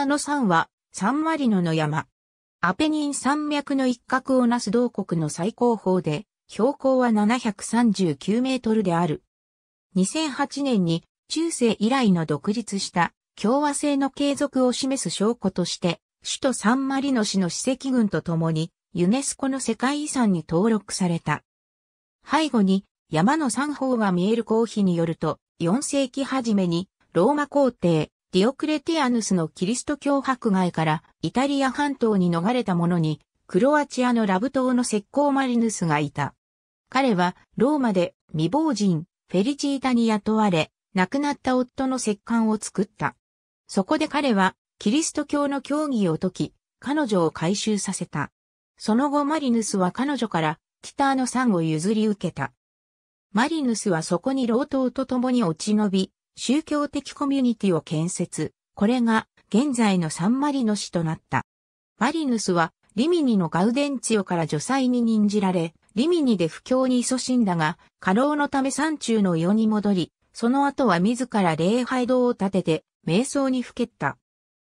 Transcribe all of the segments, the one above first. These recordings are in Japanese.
ーの山は、サンマリノの山。アペニン山脈の一角をなす同国の最高峰で、標高は739メートルである。2008年に中世以来の独立した共和制の継続を示す証拠として、首都サンマリノ市の史跡群とともにユネスコの世界遺産に登録された。背後に山の三方が見える公費によると、4世紀初めにローマ皇帝ディオクレティアヌスのキリスト教迫害からイタリア半島に逃れた者に、クロアチアのラブ島の石膏マリヌスがいた。彼はローマで未亡人、フェリチータに雇われ、亡くなった夫の石棺を作った。そこで彼はキリスト教の教義を解き、彼女を回収させた。その後マリヌスは彼女から北の山を譲り受けた。マリヌスはそこに老頭と共に落ち延び、宗教的コミュニティを建設。これが現在のサンマリノ市となった。マリヌスはリミニのガウデンチオから女祭に任じられ、リミニで不況に勤しんだが、過労のため山中の世に戻り、その後は自ら礼拝堂を建てて、瞑想にふけった。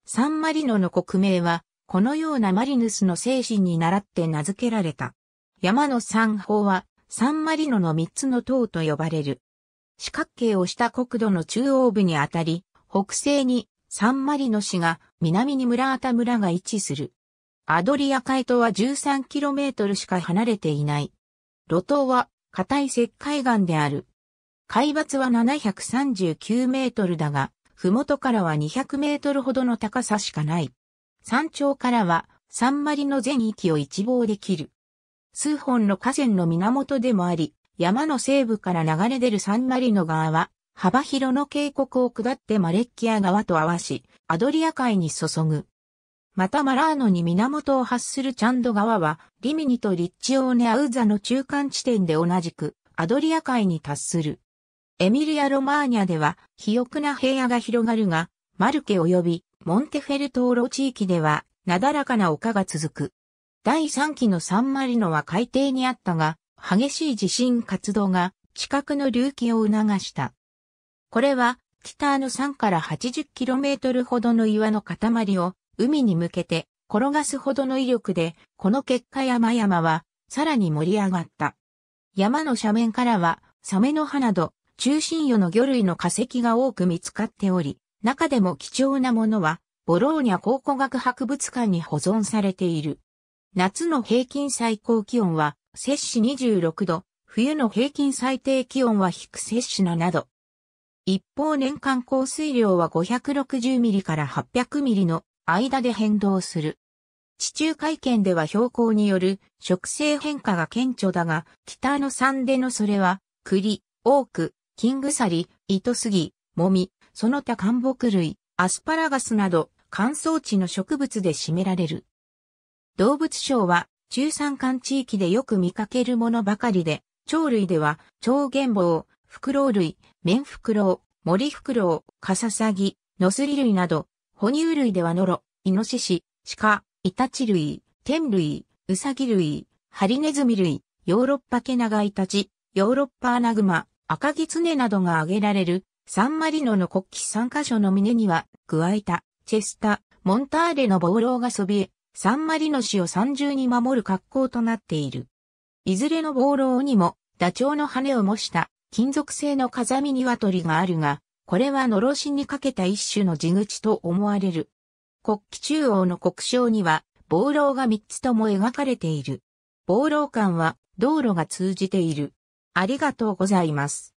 サンマリノの国名は、このようなマリヌスの精神に倣って名付けられた。山の三宝は、サンマリノの三つの塔と呼ばれる。四角形をした国土の中央部にあたり、北西にサンマリノ市が、南に村田村が位置する。アドリア海とは 13km しか離れていない。路頭は硬い石灰岩である。海抜は739メートルだが、ふもとからは200メートルほどの高さしかない。山頂からは、サンマリの全域を一望できる。数本の河川の源でもあり、山の西部から流れ出るサンマリノ川は、幅広の渓谷を下ってマレッキア川と合わし、アドリア海に注ぐ。またマラーノに源を発するチャンド川は、リミニとリッチオーネアウザの中間地点で同じく、アドリア海に達する。エミリア・ロマーニャでは、肥沃な平野が広がるが、マルケ及びモンテフェルトーロ地域では、なだらかな丘が続く。第3期のサンマリノは海底にあったが、激しい地震活動が地殻の隆起を促した。これは、北の3から 80km ほどの岩の塊を海に向けて転がすほどの威力で、この結果山々はさらに盛り上がった。山の斜面からは、サメの歯など、中心魚の魚類の化石が多く見つかっており、中でも貴重なものは、ボローニャ考古学博物館に保存されている。夏の平均最高気温は摂氏26度、冬の平均最低気温は低摂氏7度。一方年間降水量は560ミリから800ミリの間で変動する。地中海圏では標高による植生変化が顕著だが、北の山でのそれは、栗、オーク、金鎖、糸杉、もみ、その他干木類、アスパラガスなど乾燥地の植物で占められる。動物省は中山間地域でよく見かけるものばかりで、鳥類では、蝶原棒、フクロウ類、メンフクロウ、モリフクロウ、カササギ、ノスリ類など、哺乳類ではノロ、イノシシ、鹿、イタチ類、天類、ウサギ類、ハリネズミ類、ヨーロッパケナガイタチ、ヨーロッパアナグマ、赤ギツネなどが挙げられる、サンマリノの国旗3カ所の峰には、グアイタ、チェスタ、モンターレの暴楼がそびえ、サンマリノを三重に守る格好となっている。いずれの暴浪にも、ダチョウの羽を模した金属製の風見鶏があるが、これはのろしにかけた一種の地口と思われる。国旗中央の国章には、暴浪が三つとも描かれている。暴浪館は道路が通じている。ありがとうございます。